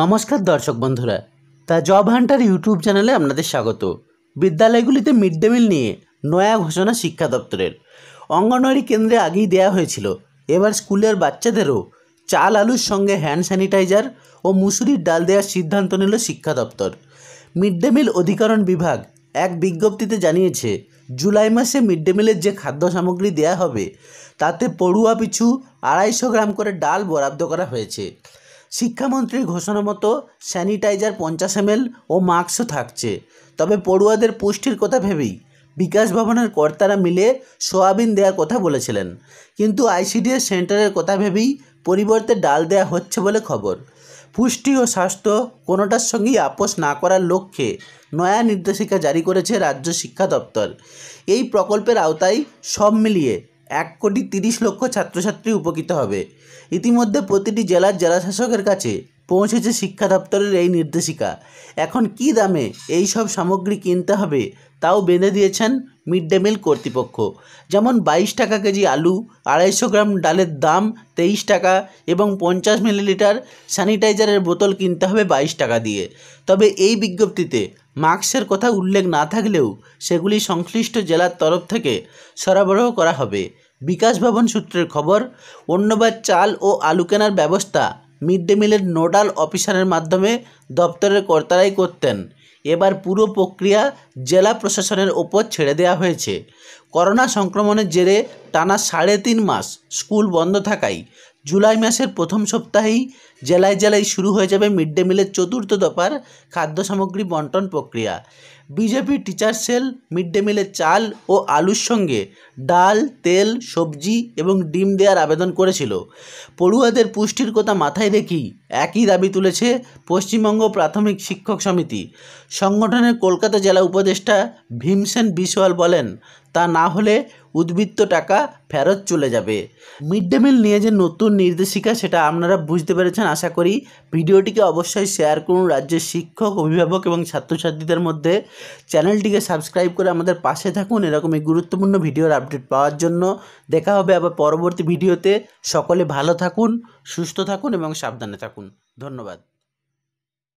নমস্কার দর্শক বন্ধুরা তা জব হান্টার ইউটিউব চ্যানেলে আপনাদের স্বাগত বিদ্যালয়গুলিতে মিড ডে মিল নিয়ে নয়া ঘোষণা শিক্ষা দপ্তরের অঙ্গনওয়াড়ি কেন্দ্রে আগেই দেয়া হয়েছিল এবার স্কুলের বাচ্চাদেরও চাল আলুর সঙ্গে হ্যান্ড স্যানিটাইজার ও মুসুরির ডাল দেওয়ার সিদ্ধান্ত নিল শিক্ষা দপ্তর মিড ডে মিল অধিকরণ বিভাগ এক বিজ্ঞপ্তিতে জানিয়েছে জুলাই মাসে মিড ডে মিলের যে খাদ্য সামগ্রী দেয়া হবে তাতে পড়ুয়া পিছু আড়াইশো গ্রাম করে ডাল বরাদ্দ করা হয়েছে শিক্ষামন্ত্রীর ঘোষণা মতো স্যানিটাইজার পঞ্চাশ এম ও মাস্কও থাকছে তবে পড়ুয়াদের পুষ্টির কথা ভেবেই বিকাশ ভবনের কর্তারা মিলে সোয়াবিন দেওয়ার কথা বলেছিলেন কিন্তু আইসিডিএস সেন্টারের কথা ভেবেই পরিবর্তে ডাল দেয়া হচ্ছে বলে খবর পুষ্টি ও স্বাস্থ্য কোনোটার সঙ্গেই আপোষ না করার লক্ষ্যে নয়া নির্দেশিকা জারি করেছে রাজ্য শিক্ষা দপ্তর এই প্রকল্পের আওতায় সব মিলিয়ে এক কোটি তিরিশ লক্ষ ছাত্রছাত্রী উপকৃত হবে ইতিমধ্যে প্রতিটি জেলার জেলাশাসকের কাছে পৌঁছেছে শিক্ষা দপ্তরের এই নির্দেশিকা এখন কি দামে এই সব সামগ্রী কিনতে হবে তাও বেঁধে দিয়েছেন মিড ডে মিল কর্তৃপক্ষ যেমন বাইশ টাকা কেজি আলু আড়াইশো গ্রাম ডালের দাম তেইশ টাকা এবং পঞ্চাশ মিলিলিটার স্যানিটাইজারের বোতল কিনতে হবে বাইশ টাকা দিয়ে তবে এই বিজ্ঞপ্তিতে মাস্কের কথা উল্লেখ না থাকলেও সেগুলি সংশ্লিষ্ট জেলার তরফ থেকে সরবরাহ করা হবে বিকাশ ভবন সূত্রের খবর অন্যবার চাল ও আলু কেনার ব্যবস্থা মিড ডে মিলের নোডাল অফিসারের মাধ্যমে দপ্তরের কর্তারাই করতেন এবার পুরো প্রক্রিয়া জেলা প্রশাসনের ওপর ছেড়ে দেওয়া হয়েছে করোনা সংক্রমণের জেরে টানা সাড়ে তিন মাস স্কুল বন্ধ থাকায় জুলাই মাসের প্রথম সপ্তাহেই জেলায় জেলায় শুরু হয়ে যাবে মিড ডে মিলের চতুর্থ দফার খাদ্য সামগ্রী বন্টন প্রক্রিয়া BJP teacher cell mid day মিলে চাল ও আলুর সঙ্গে ডাল তেল সবজি এবং ডিম দেওয়ার আবেদন করেছিল পড়ুয়াদের পুষ্টির কথা মাথায় রেখেই একই দাবি তুলেছে পশ্চিমবঙ্গ প্রাথমিক শিক্ষক সমিতি সংগঠনের কলকাতা জেলা উপদেষ্টা ভীমসেন বিশওয়াল বলেন তা না হলে উদ্বৃত্ত টাকা ফেরত চলে যাবে মিড ডে মিল নিয়ে যে নতুন নির্দেশিকা সেটা আপনারা বুঝতে পেরেছেন আশা করি ভিডিওটিকে অবশ্যই শেয়ার করুন রাজ্যের শিক্ষক অভিভাবক এবং ছাত্রছাত্রীদের মধ্যে চ্যানেলটিকে সাবস্ক্রাইব করে আমাদের পাশে থাকুন এরকমই গুরুত্বপূর্ণ ভিডিওর আপডেট পাওয়ার জন্য দেখা হবে আবার পরবর্তী ভিডিওতে সকলে ভালো থাকুন সুস্থ থাকুন এবং সাবধানে থাকুন ধন্যবাদ